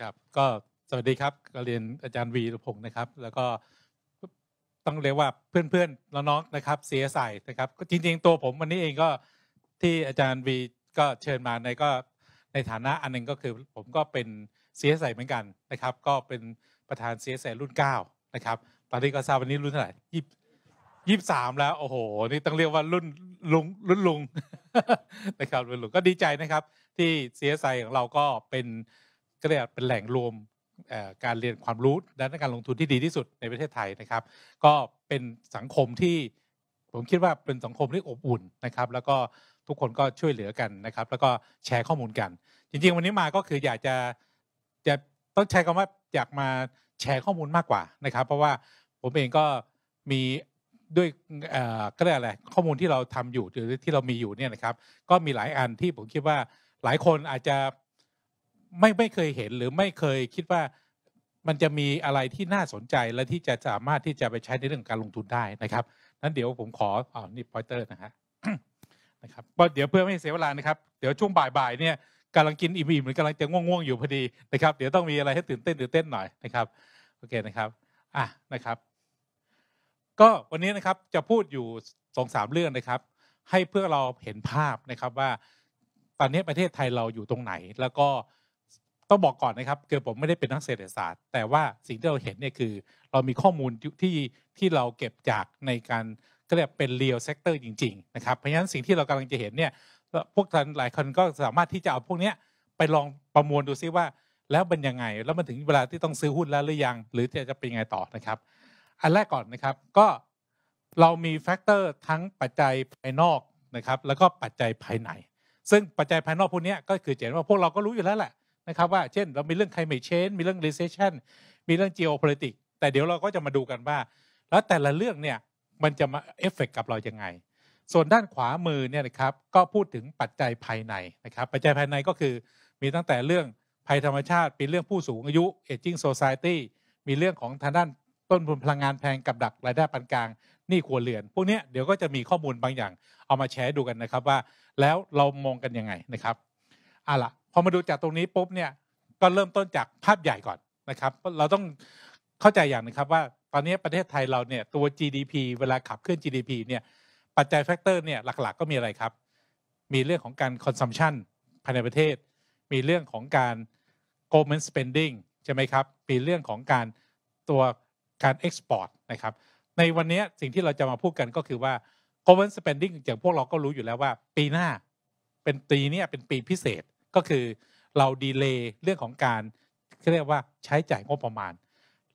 ครับก็สวัสดีครับกเรียนอาจารย์วีรพงศ์นะครับ แล้วก็ต้องเรียกว่าเพื่อนๆน้องๆนะครับ เสียใส่นะครับจริงๆตัวผมวันนี้เองก็ที่อาจารย์วีก็เชิญมาในก็ในฐานะอันนึงก็คือผมก็เป็นเสียใส่เหมือนกันนะครับก็เป็นประธานเสียใส่รุ่น9นะครับตอนนี้ก็ทราบวันนี้รุ่นเท่าไหร่ยี่ยี่สามแล้ว โอ้โหนี่ต้องเรียกว่ารุ่นลุงรุ่นลุงนะครับ รุ่นลุงก็ดีใจนะครับ ที่เสียใส่ของเราก็เป็นก็เลยเป็นแหล่งรวมการเรียนความรู้ด้านการลงทุนที่ดีที่สุดในประเทศไทยนะครับ ก็เป็นสังคมที่ผมคิดว่าเป็นสังคมที่อบอุ่นนะครับ แล้วก็ทุกคนก็ช่วยเหลือกันนะครับ แล้วก็แชร์ข้อมูลกัน จริงๆวันนี้มาก็คืออยากจะจะต้องใช้คำว่าอยากมาแชร์ข้อมูลมากกว่านะครับ เพราะว่าผมเองก็มีด้วยก็เรียกอะไรข้อมูลที่เราทำอยู่หรือที่เรามีอยู่เนี่ยนะครับ ก็มีหลายอันที่ผมคิดว่าหลายคนอาจจะไม่ไม่เคยเห็นหรือไม่เคยคิดว่ามันจะมีอะไรที่น่าสนใจและที่จะสามารถที่จะไปใช้ในเรื่องการลงทุนได้นะครับนั้นเดี๋ยวผมขออ๋อนี่พอยเตอร์นะฮะนะครับเดี๋ยวเพื่อไม่เสียเวลานะครับเดี๋ยวช่วงบ่ายบ่ายเนี่ยกำลังกินอิ่มๆหรือกำลังจะง่วงๆอยู่พอดีนะครับ เดี๋ยวต้องมีอะไรให้ตื่นเต้นตื่นเต้นหน่อยนะครับโอเคนะครับ อ่ะนะครับ ก็วันนี้นะครับจะพูดอยู่สองสามเรื่องนะครับ ให้เพื่อเราเห็นภาพนะครับว่าตอนนี้ประเทศไทยเราอยู่ตรงไหนแล้วก็ต้องบอกก่อนนะครับ คือผมไม่ได้เป็นนักเศรษฐศาสตร์แต่ว่าสิ่งที่เราเห็นเนี่ยคือเรามีข้อมูลที่ที่เราเก็บจากในการก็เรียกเป็นเรียลเซกเตอร์จริง ๆ นะครับ เพราะฉะนั้นสิ่งที่เรากำลังจะเห็นเนี่ยพวกท่านหลายคนก็สามารถที่จะเอาพวกนี้ไปลองประมวลดูซิว่า แล้วเป็นยังไง แล้วมันถึงเวลาที่ต้องซื้อหุ้นแล้วหรือยังหรือจะจะเป็นยังไงต่อนะครับอันแรกก่อนนะครับก็เรามีแฟกเตอร์ทั้งปัจจัยภายนอกนะครับแล้วก็ปัจจัยภายในซึ่งปัจจัยภายนอกพวกนี้ก็คือเห็นว่าพวกเราก็รู้อยู่แล้วแหละนะครับว่าเช่นเรามีเรื่อง climate change มีเรื่อง recession มีเรื่อง geopolitics แต่เดี๋ยวเราก็จะมาดูกันว่าแล้วแต่ละเรื่องเนี่ยมันจะมาเอฟเฟกกับเราอย่างไง ส่วนด้านขวามือเนี่ยนะครับก็พูดถึงปัจจัยภายในนะครับปัจจัยภายในก็คือมีตั้งแต่เรื่องภัยธรรมชาติ เป็นเรื่องผู้สูงอายุ aging society มีเรื่องของทางด้านต้นทุนพลังงานแพงกับดัก รายได้ปานกลางนี่ครัวเรือนพวกนี้เดี๋ยวก็จะมีข้อมูลบางอย่าง เอามาแชร์ดูกันนะครับว่า แล้วเรามองกันยังไงนะครับอ่ะละพอมาดูจากตรงนี้ปุ๊บ เนี่ย ก็เริ่มต้นจากภาพใหญ่ก่อนนะครับเราต้องเข้าใจอย่างนึงครับว่าตอนนี้ประเทศไทยเราเนี่ยตัว GDP เวลาขับเคลื่อน GDP เนี่ย ปัจจัยแฟกเตอร์เนี่ยหลัก ๆ ก็มีอะไรครับ มีเรื่องของการคอนซัมชันภายในประเทศ มีเรื่องของการ government spending ใช่ไหมครับ มีเรื่องของการตัวการเอ็กซ์พอร์ตนะครับในวันนี้สิ่งที่เราจะมาพูดกันก็คือว่า government spending อย่างพวกเราก็รู้อยู่แล้วว่า ปีหน้าเป็นปีนี้เป็นปีพิเศษก็คือเราดีเลย์เรื่องของการเรียกว่าใช้จ่ายงบประมาณ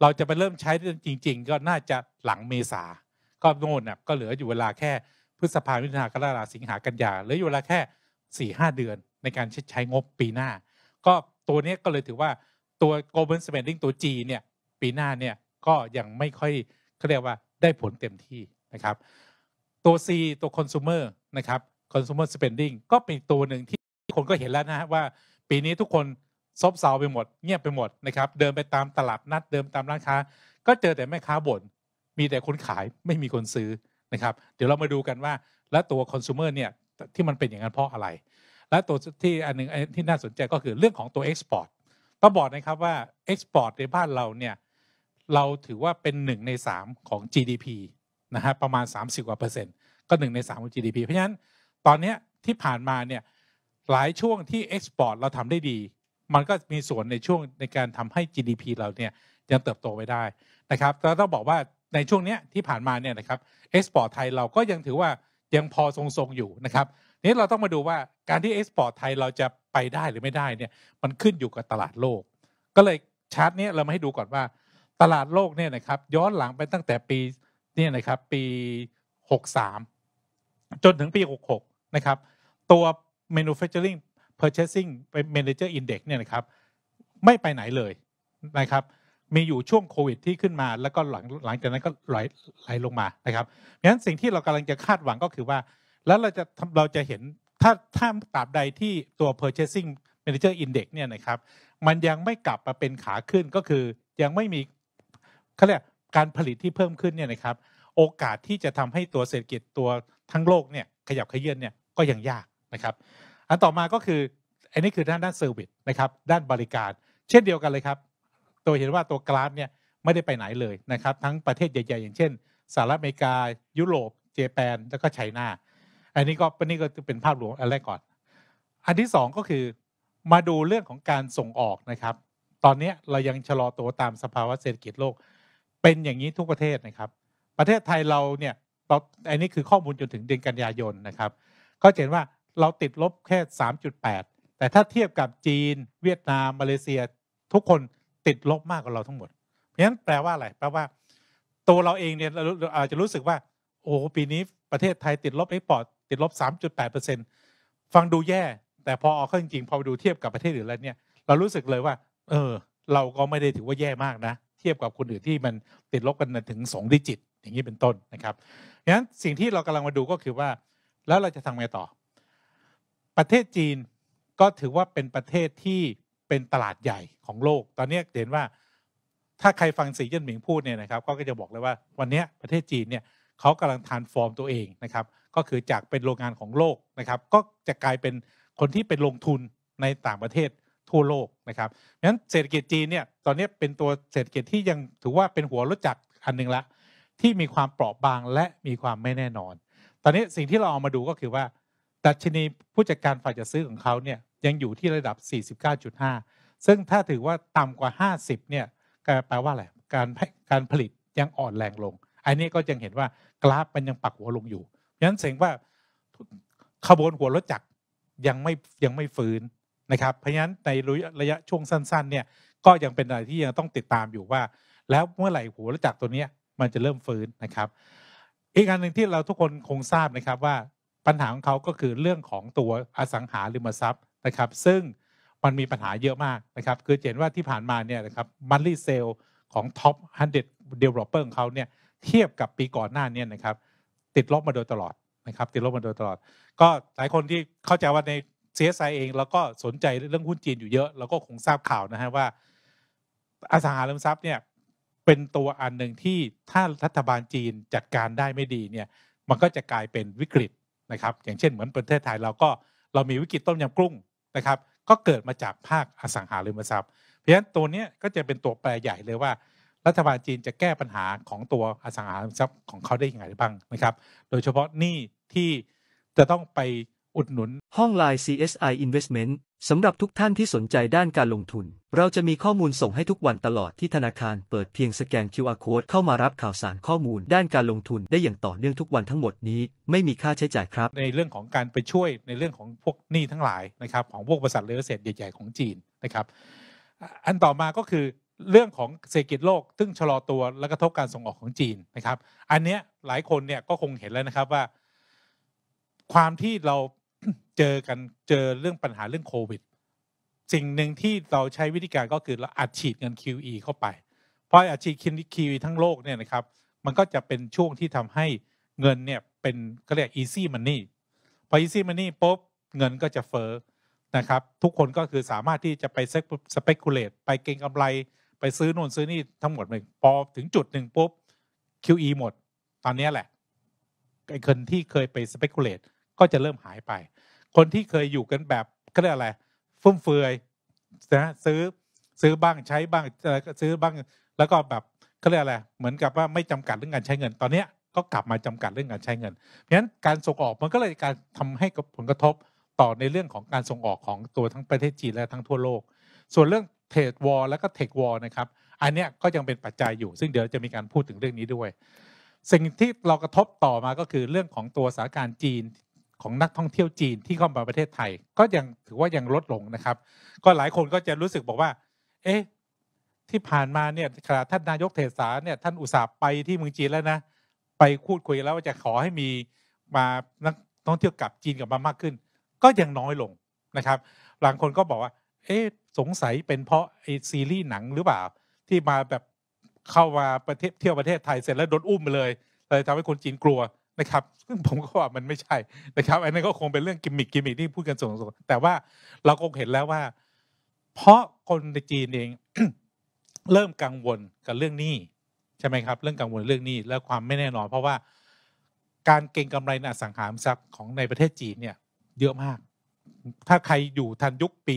เราจะไปเริ่มใช้จริง ๆ ก็น่าจะหลังเมษา ก็โน่นนะก็เหลืออยู่เวลาแค่ พฤษภามิถุนากรกฎาสิงหากันยาเหลืออยู่เวลาแค่4ี่หเดือนในการใช้งบปีหน้า ก็ตัวนี้ก็เลยถือว่าตัว global spending ตัว G เนี่ย ปีหน้าเนี่ย ก็ยังไม่ค่อยเขาเรียกว่าได้ผลเต็มที่นะครับตัว C ตัว consumer นะครับ consumer spending ก็เป็นตัวหนึ่งที่คนก็เห็นแล้วนะว่าปีนี้ทุกคน ซบเซาไปหมดเงียบไปหมดนะครับเดินไปตามตลาดนัดเดินตามร้านค้า ก็เจอแต่แม่ค้าบ่นมีแต่คนขายไม่มีคนซื้อนะครับ เดี๋ยวเรามาดูกันว่าแล้วตัวคอน sumer เนี่ยที่มันเป็นอย่างนั้นเพราะอะไร และตัวที่อันนึงที่น่าสนใจก็คือเรื่องของตัวเอ็กซ์พอร์ตต้องบอกนะครับว่าเอ็กซ์พอร์ตในบ้านเราเนี่ยเราถือว่าเป็นหนึ่งในสามของ GDP นะฮะประมาณ 30กว่าเปอร์เซ็นต์ก็หนึ่งในสามของ GDP เพราะฉะนั้นตอนนี้ที่ผ่านมาเนี่ยหลายช่วงที่เอ็กซ์พอร์ตเราทำได้ดี มันก็มีส่วนในช่วงในการทำให้ GDP เราเนี่ยยังเติบโตไว้ได้นะครับแล้วต้องบอกว่าในช่วงเนี้ยที่ผ่านมาเนี่ยนะครับเอ็กซ์พอร์ตไทยเราก็ยังถือว่ายังพอทรงๆอยู่นะครับนี้เราต้องมาดูว่าการที่เอ็กซ์พอร์ตไทยเราจะไปได้หรือไม่ได้เนี่ยมันขึ้นอยู่กับตลาดโลกก็เลยชาร์ตนี้เรามาให้ดูก่อนว่าตลาดโลกเนี่ยนะครับย้อนหลังไปตั้งแต่ปีเนี่ยนะครับปี63จนถึงปี66นะครับตัว manufacturing purchasing manager index เนี่ยนะครับไม่ไปไหนเลยนะครับมีอยู่ช่วงโควิดที่ขึ้นมาแล้วก็หลังหลังจากนั้นก็ไหลไหลลงมานะครับะฉงนั้นสิ่งที่เรากำลังจะคาดหวังก็คือว่า แล้วเราจะเราจะเห็นถ้าถ้าตราบใดที่ตัว purchasing manager index เนี่ยนะครับมันยังไม่กลับมาเป็นขาขึ้นก็คือยังไม่มีเขาเรียกการผลิตที่เพิ่มขึ้นเนี่ยนะครับโอกาสที่จะทำให้ตัวเศรษฐกิจตัวทั้งโลกเนี่ยขยับขยื่นเนี่ยก็ยังยากนะครับอันต่อมาก็คืออันนี้คือด้านด้านเซอร์วิสนะครับ ด้านบริการ เช่นเดียวกันเลยครับ ตัวเห็นว่าตัวกราฟเนี่ยไม่ได้ไปไหนเลยนะครับ ทั้งประเทศใหญ่ๆอย่างเช่นสหรัฐอเมริกา ยุโรปเจแปนแล้วก็ไชน่าอันนี้ก็นี่ก็เป็นภาพรวมอันแรกก่อนอันที่สองก็คือมาดูเรื่องของการส่งออกนะครับ ตอนนี้เรายังชะลอตัวตามสภาวะเศรษฐกิจโลก เป็นอย่างนี้ทุกประเทศนะครับ ประเทศไทยเราเนี่ยอันนี้คือข้อมูลจนถึงเดือนกันยายนนะครับก็เห็นว่าเราติดลบแค่ 3.8 แต่ถ้าเทียบกับจีน เวียดนาม มาเลเซีย ทุกคนติดลบมากกว่าเราทั้งหมดเพราะฉะนั้นแปลว่าอะไรแปลว่าตัวเราเองเนี่ยอาจจะรู้สึกว่าโอ้ปีนี้ประเทศไทยติดลบไอ้ปอดติดลบ3.8%ฟังดูแย่แต่ พอเอาเข้าจริงๆพอดูเทียบกับประเทศอื่นแล้วเนี่ยเรารู้สึกเลยว่า เออเราก็ไม่ได้ถือว่าแย่มากนะเทียบกับคนอื่นที่มันติดลบกันถึง2ดิจิต อย่างนี้เป็นต้นนะครับงั้นสิ่งที่เรากำลังมาดูก็คือว่า แล้วเราจะทำไงต่อประเทศจีนก็ถือว่าเป็นประเทศที่เป็นตลาดใหญ่ของโลก ตอนนี้เห็นว่าถ้าใครฟังสีเจิ้นหมิงพูดเนี่ยนะครับก็จะบอกเลยว่าวันนี้ประเทศจีนเนี่ยเขากำลังทานฟอร์มตัวเองนะครับก็คือจากเป็นโรงงานของโลกนะครับก็จะกลายเป็นคนที่เป็นลงทุนในต่างประเทศทั่วโลกนะครับเพราะฉะนั้นเศรษฐกิจจีนเนี่ยตอนนี้เป็นตัวเศรษฐกิจที่ยังถือว่าเป็นหัวรถจักรอันหนึ่งละ ที่มีความเปราะบางและมีความไม่แน่นอน ตอนนี้สิ่งที่เราเอามาดูก็คือว่าดัชนี ผู้จัดการฝ่ายจัดซื้อของเขาเนี่ยยังอยู่ที่ระดับ 49.5 ซึ่งถ้าถือว่าต่ำกว่า 50 เนี่ยแปลว่าอะไรการการผลิตยังอ่อนแรงลง อันนี้ก็ยังเห็นว่ากราฟมันยังปักหัวลงอยู่ฉะนั้นเสียงว่าขบวนหัวรถจักรยังไม่ยังไม่ฟื้นนะครับ เพราะฉะนั้นในระยะช่วงสั้นๆเนี่ยก็ยังเป็นอะไรที่ยังต้องติดตามอยู่ว่า แล้วเมื่อไหร่หัวรถจักรตัวนี้มันจะเริ่มฟื้นนะครับ อีกอันหนึ่งที่เราทุกคนคงทราบนะครับว่าปัญหาของเขาก็คือเรื่องของตัวอสังหาริมทรัพย์นะครับ ซึ่งมันมีปัญหาเยอะมากนะครับ คือเห็นว่าที่ผ่านมาเนี่ยนะครับมันลีเซลของท็อป100 developer ของเขาเนี่ย เทียบกับปีก่อนหน้านี้นะครับ ติดลบมาโดยตลอดนะครับ ติดลบมาโดยตลอด ก็หลายคนที่เข้าใจว่าใน CSI เอง แล้วก็สนใจเรื่องหุ้นจีนอยู่เยอะ แล้วก็คงทราบข่าวนะฮะว่าอสังหาริมทรัพย์เนี่ย เป็นตัวอันหนึ่งที่ถ้ารัฐบาลจีนจัดการได้ไม่ดีเนี่ย มันก็จะกลายเป็นวิกฤตนะครับอย่างเช่นเหมือนประเทศไทยเราก็เรามีวิกฤตต้มยำกุ้งนะครับ ก็เกิดมาจากภาคอสังหาริมทรัพย์ เพราะฉะนั้นตัวนี้ก็จะเป็นตัวแปรใหญ่เลยว่า รัฐบาลจีนจะแก้ปัญหาของตัวอสังหาริมทรัพย์ของเขาได้อย่างไรบ้างนะครับ โดยเฉพาะหนี้ที่จะต้องไปอุดหนุนห้องไลน์ CSI Investment สำหรับทุกท่านที่สนใจด้านการลงทุน เราจะมีข้อมูลส่งให้ทุกวันตลอดที่ธนาคาร เปิดเพียงสแกน QR Code เข้ามารับข่าวสารข้อมูล ด้านการลงทุนได้อย่างต่อเนื่องทุกวันทั้งหมดนี้ไม่มีค่าใช้จ่ายครับ ในเรื่องของการไปช่วยในเรื่องของพวกหนี้ทั้งหลายนะครับ ของพวกบริษัทเลือเศษใหญ่ๆของจีนนะครับ อันต่อมาก็คือเรื่องของเศรษฐกิจโลก ซึ่งชะลอตัวและกระทบการส่งออกของจีนนะครับอันเนี้ยหลายคนเนี่ยก็คงเห็นแล้วนะครับว่า ความที่เราเจอกันเจอเรื่องปัญหาเรื่องโควิด สิ่งหนึ่งที่เราใช้วิธีการก็คือเราอัดฉีดเงิน QE เข้าไป เพราะอัดฉีดคิ QE ทั้งโลกเนี่ยนะครับ มันก็จะเป็นช่วงที่ทำให้เงินเนี่ยเป็นก็เรียก easy money พอ easy money ปุ๊บเงินก็จะเฟ้อนะครับ ทุกคนก็คือสามารถที่จะไปสเปก l เลตไปเก็งกำไรไปซื้อนู่นซื้อนี่ทั้งหมดเลยพอถึงจุดหนึ่งปุ๊บ QE หมดตอนนี้แหละไอ้คนที่เคยไปสเปก l เลตก็จะเริ่มหายไปคนที่เคยอยู่กันแบบก็เรียกอะไรฟุ่มเฟือยนะซื้อซื้อบ้างใช้บ้างซื้อบ้างแล้วก็แบบเขาเรียกอะไรเหมือนกับว่าไม่จำกัดเรื่องการใช้เงิน ตอนเนี้ยก็กลับมาจำกัดเรื่องการใช้เงินเพราะฉะนั้นการส่งออกมันก็เลยการทำให้ผลกระทบต่อในเรื่องของการส่งออกของตัวทั้งประเทศจีนและทั้งทั่วโลก ส่วนเรื่องเทรดวอลและก็เทควอลนะครับ อันนี้ก็ยังเป็นปัจจัยอยู่ซึ่งเดี๋ยวจะมีการพูดถึงเรื่องนี้ด้วย สิ่งที่เรากระทบต่อมาก็คือเรื่องของตัวสถานการณ์จีนของนักท่องเที่ยวจีนที่เข้ามาประเทศไทย ก็ยังถือว่ายังลดลงนะครับ ก็หลายคนก็จะรู้สึกบอกว่าเอ๊ะที่ผ่านมาเนี่ยขณะท่านนายกเทศาเนี่ยท่านอุตส่าห์ไปที่เมืองจีนแล้วนะไปพูดคุยแล้วว่าจะขอให้มีมานักท่องเที่ยวกลับจีนกลับมามากขึ้น ก็ยังน้อยลงนะครับบางคนก็บอกว่าเอ๊ะสงสัยเป็นเพราะไอซีรีส์หนังหรือเปล่า ที่มาแบบเข้ามาประเทศเที่ยวประเทศไทยเสร็จแล้วโดนอุ้มไปเลยเลยทำให้คนจีนกลัวนะครับซึ่งผมก็ว่า มันไม่ใช่นะครับ อันนั้นก็คงเป็นเรื่องกิมมิคกิมมิคที่พูดกันส่งๆ แต่ว่าเราคงเห็นแล้วว่า เพราะคนในจีนเองเริ่มกังวลกับเรื่องนี้ ใช่ไหมครับ เรื่องกังวลเรื่องนี้และความไม่แน่นอน เพราะว่าการเก็งกำไรในอสังหาริมทรัพย์ของในประเทศจีนเนี่ย เยอะมาก ถ้าใครอยู่ทันยุคปี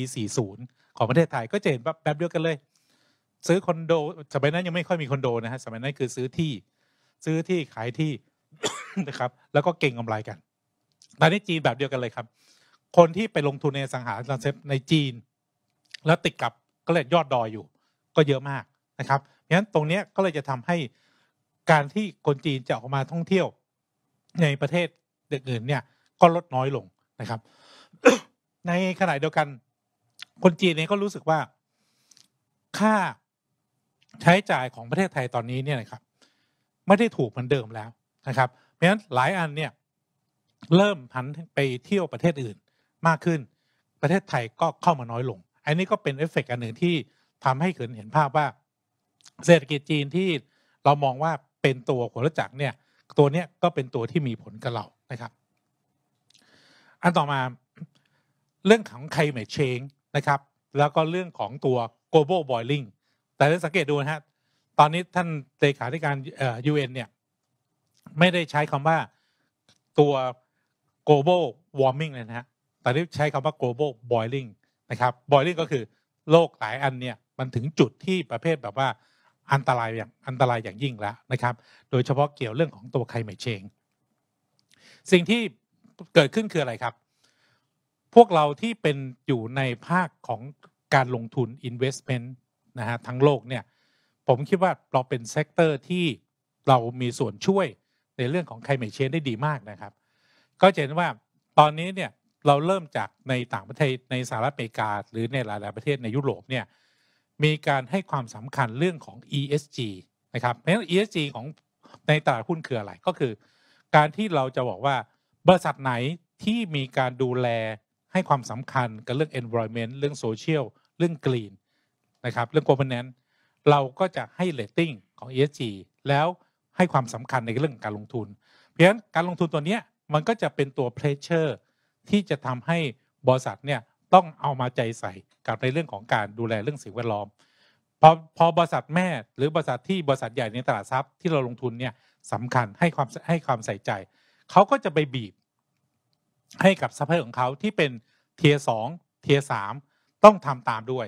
40 ของประเทศไทยก็จะเห็นแบบเดียวกันเลย ซื้อคอนโด สมัยนั้นยังไม่ค่อยมีคอนโดนะฮะสมัยนั้นคือซื้อที่ ซื้อที่ขายที่นะครับแล้วก็เก่งกำไรกันตอนนี้จีนแบบเดียวกันเลยครับ คนที่ไปลงทุนในสังหาริมทรัพย์ในจีน แล้วติดกับก็เลยยอดดอยอยู่ก็เยอะมากนะครับ เพราะฉะนั้นตรงนี้ก็เลยจะทำให้การที่คนจีนจะออกมาท่องเที่ยว ในประเทศเอื่นเนี่ยก็ลดน้อยลงนะครับ ในขณะเดียวกัน คนจีนเองก็รู้สึกว่า ค่าใช้จ่ายของประเทศไทยตอนนี้เนี่ยนะครับไม่ได้ถูกเหมือนเดิมแล้วนะครับเพราะฉะนั้นหลายอันเนี่ย เริ่มหันไปเที่ยวประเทศอื่น มากขึ้นประเทศไทยก็เข้ามาน้อยลง อันนี้ก็เป็นเอฟเฟกอันหนึ่งที่ทำให้เห็นเห็นภาพว่า เศรษฐกิจจีนที่เรามองว่าเป็นตัวหัวรจักรเนี่ย ตัวเนี้ยก็เป็นตัวที่มีผลกับเรานะครับ อันต่อมาเรื่องของไค i m a t เชงนะครับ แล้วก็เรื่องของตัว global boiling แต่ถ้าสังเกตดูนะฮะตอนนี้ท่านเลขาธิการเอ่อ UN เนี่ยไม่ได้ใช้คำว่าตัว global warming เลยนะฮะแต่้ใช้คำว่า global boiling นะครับ boiling ก็คือโลกหลายอันเนี่ยมันถึงจุดที่ประเภทแบบว่าอันตรายอย่างอันตรายอย่างยิ่ง แล้วนะครับ โดยเฉพาะเกี่ยว เรื่องของตัวไคลเมชเชง สิ่งที่เกิดขึ้นคืออะไรครับ พวกเราที่เป็นอยู่ในภาคของการลงทุน investment นะฮะทั้งโลกเนี่ยผมคิดว่าเราเป็นเซกเตอร์ที่เรามีส่วนช่วยในเรื่องของ climate change ได้ดีมากนะครับ ก็จะเห็นว่าตอนนี้เนี่ยเราเริ่มจากในต่างประเทศในสหรัฐอเมริกาหรือในหลายๆประเทศในยุโรปเนี่ยมีการให้ความสำคัญเรื่องของ ESG นะครับเพราะฉะนั้น ESG ของในตลาดหุ้นคืออะไรก็คือการที่เราจะบอกว่าบริษัทไหนที่มีการดูแลให้ความสำคัญกับเรื่อง environment เรื่อง social เรื่อง green นะครับเรื่อง governance เราก็จะให้ r a t ิ้งของ ESG แล้วให้ความสำคัญในเรื่องการลงทุน เพราะฉะนั้นการลงทุนตัวนี้มันก็จะเป็นตัวเพรสเชอร์ที่จะทำให้บริษัทเนี่ยต้องเอามาใจใส่กับในเรื่องของการดูแลเรื่องสิ่งแวดล้อมพอพอบริษัทแม่หรือบริษัทที่บริษัทใหญ่ในตลาดทรัพย์ที่เราลงทุนเนี่ยสำคัญให้ความให้ความใส่ใจเขาก็จะไปบีบให้กับซัพพลายของเขาที่เป็นเทียสองเทียสามต้องทำตามด้วย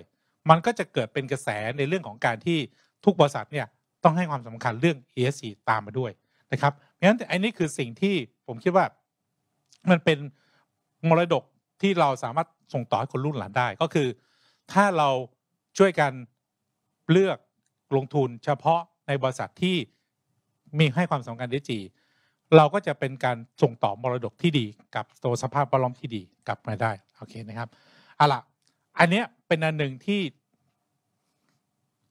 มันก็จะเกิดเป็นกระแสในเรื่องของการที่ทุกบริษัทเนี่ยต้องให้ความสำคัญเรื่อง ESG ตามมาด้วยนะครับเพราะฉะนั้นไอ้นี้คือสิ่งที่ผมคิดว่า มันเป็นมรดกที่เราสามารถส่งต่อให้คนรุ่นหลานได้ ก็คือ ถ้าเราช่วยกันเลือกลงทุนเฉพาะในบริษัทที่มีให้ความสำคัญดิจีเราก็จะเป็นการส่งต่อมรดกที่ดี กับตัวสภาพแวดล้อมที่ดีกลับมาได้โอเคนะครับเอาล่ะอันนี้เป็นอันหนึ่งที่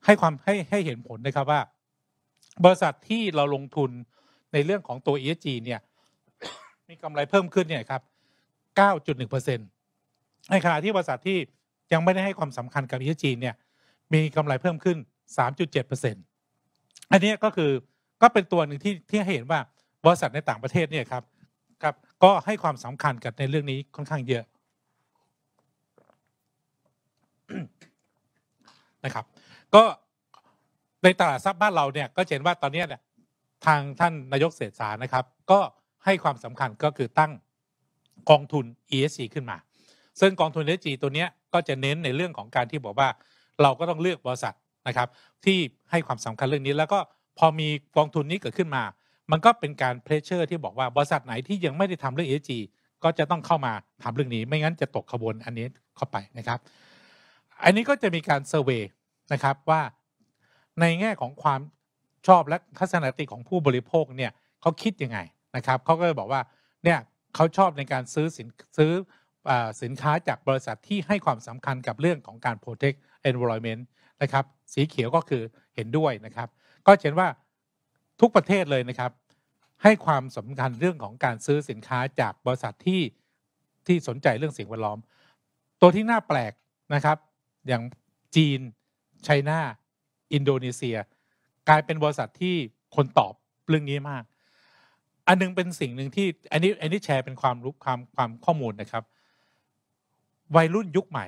ให้ความให้ให้เห็นผลนะครับว่าบริษัทที่เราลงทุนในเรื่องของตัว ESG เนี่ยมีกำไรเพิ่มขึ้นเนี่ยครับ 9.1%ในขณะที่บริษัทที่ยังไม่ได้ให้ความสำคัญกับ ESG เนี่ยมีกำไรเพิ่มขึ้น 3.7%อันนี้ก็คือก็เป็นตัวหนึ่งที่ที่เห็นว่าบริษัทในต่างประเทศเนี่ยครับครับ ก็ให้ความสำคัญกับในเรื่องนี้ค่อนข้างเยอะนะครับ ก็ในตลาดทรัพย์บ้านเราเนี่ยก็เห็นว่าตอนนี้เนี่ยทางท่านนายกเศรษฐานะครับ ก็ให้ความสำคัญก็คือตั้งกองทุน ESG ขึ้นมา ซึ่งกองทุน ESG ตัวนี้ก็จะเน้นในเรื่องของการที่บอกว่าเราก็ต้องเลือกบริษัทนะครับ ที่ให้ความสำคัญเรื่องนี้ แล้วก็พอมีกองทุนนี้เกิดขึ้นมา มันก็เป็นการเพรสเชอร์ที่บอกว่าบริษัทไหนที่ยังไม่ได้ทำเรื่อง ESG ก็จะต้องเข้ามาทำเรื่องนี้ไม่งั้นจะตกขบวนอันนี้ เข้าไปนะครับ อันนี้ก็จะมีการเซอร์เวยนะครับว่าในแง่ของความชอบและทัศนคติของผู้บริโภคเนี่ยเขาคิดยังไงนะครับเขาก็เลยบอกว่าเนี่ยเขาชอบในการซื้อสินซื้อสินค้าจากบริษัทที่ให้ความสำคัญกับเรื่องของการ protect environment นะครับ สีเขียวก็คือเห็นด้วยนะครับ ก็เห็นว่าทุกประเทศเลยนะครับ ให้ความสำคัญเรื่องของการซื้อสินค้าจากบริษัทที่ที่สนใจเรื่องสิ่งแวดล้อม ตัวที่น่าแปลกนะครับ อย่างจีนไชน่าอินโดนีเซียกลายเป็นบริษัทที่คนตอบเรื่องนี้มาก อันนึงเป็นสิ่งหนึ่งที่อันนี้อันนี้แชร์เป็นความรู้ความความข้อมูลนะครับวัยรุ่นยุคใหม่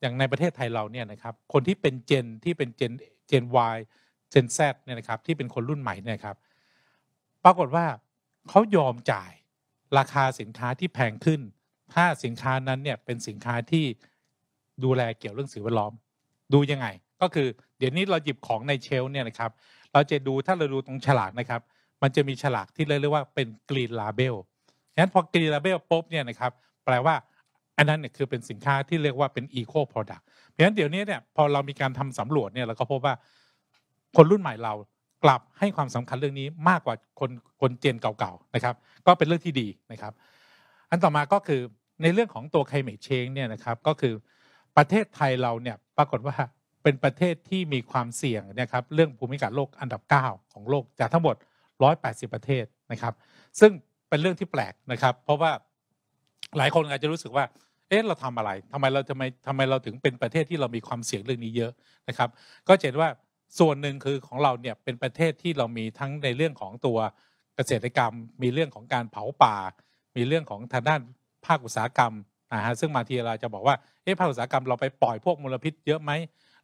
อย่างในประเทศไทยเราเนี่ยนะครับ คนที่เป็นเจนที่เป็นเจนเจน Y เจน Z เนี่ยนะครับที่เป็นคนรุ่นใหม่เนี่ยครับ ปรากฏว่าเขายอมจ่ายราคาสินค้าที่แพงขึ้น ถ้าสินค้านั้นเนี่ยเป็นสินค้าที่ดูแลเกี่ยวเรื่องสิ่งแวดล้อมดูยังไงก็คือเดี๋ยวนี้เราหยิบของในเชลเนี่ยนะครับ เราจะดูถ้าเราดูตรงฉลากนะครับ มันจะมีฉลากที่เรียกว่าเป็นกรีนลาเบลงั้นพอกรีนลาเบลปุ๊บเนี่ยนะครับ แปลว่าอันนั้นเนี่ยคือเป็นสินค้าที่เรียกว่าเป็นอีโคโปรดักต์เพราะฉะนั้นเดี๋ยวนี้เนี่ยพอเรามีการทำสำรวจเนี่ยเราก็พบว่า คนรุ่นใหม่เรา กลับให้ความสำคัญเรื่องนี้มากกว่าคนคนเจนเก่าๆนะครับ ก็เป็นเรื่องที่ดีนะครับ อันต่อมาก็คือในเรื่องของตัวไคลเมชเชงเนี่ยนะครับ ก็คือประเทศไทยเราเนี่ยปรากฏว่าเป็นประเทศที่มีความเสี่ยงนะครับเรื่องภูมิอากาศโลกอันดับ 9 ของโลกจากทั้งหมด 180 ประเทศนะครับซึ่งเป็นเรื่องที่แปลกนะครับเพราะว่าหลายคนอาจจะรู้สึกว่า เอ๊ะเราทำอะไรทำไมเราทำไมทำไมเราถึงเป็นประเทศที่เรามีความเสี่ยงเรื่องนี้เยอะนะครับก็เห็นว่าส่วนหนึ่งคือ ของเราเนี่ยเป็นประเทศที่เรามีทั้งในเรื่องของตัวเกษตรกรรมมีเรื่องของการเผาป่า มีเรื่องของทางด้านภาคอุตสาหกรรมนะฮะซึ่งมาทีเราจะบอกว่าเอ๊ะภาคอุตสาหกรรมเราไปปล่อยพวกมลพิษเยอะไหม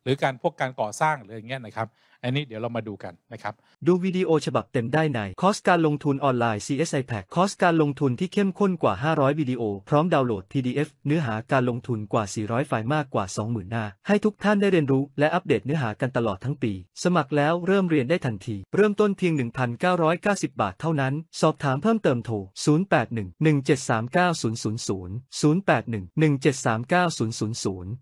หรือการพวกการก่อสร้างหรืออย่างเงี้ยนะครับ อันนี้เดี๋ยวเรามาดูกัน นะครับ ดูวิดีโอฉบับเต็มได้ในคอสการลงทุนออนไลน์ CSI Pack คอสการลงทุนที่เข้มข้นกว่า 500 วิดีโอ พร้อมดาวน์โหลด PDF เนื้อหาการลงทุนกว่า 400 ไฟล์มากกว่า 20,000 หน้า ให้ทุกท่านได้เรียนรู้ และอัปเดตเนื้อหากันตลอดทั้งปี สมัครแล้วเริ่มเรียนได้ทันทีเริ่มต้นเพียง 1,990 บาทเท่านั้น สอบถามเพิ่มเติมโทร 0811739000 0811739000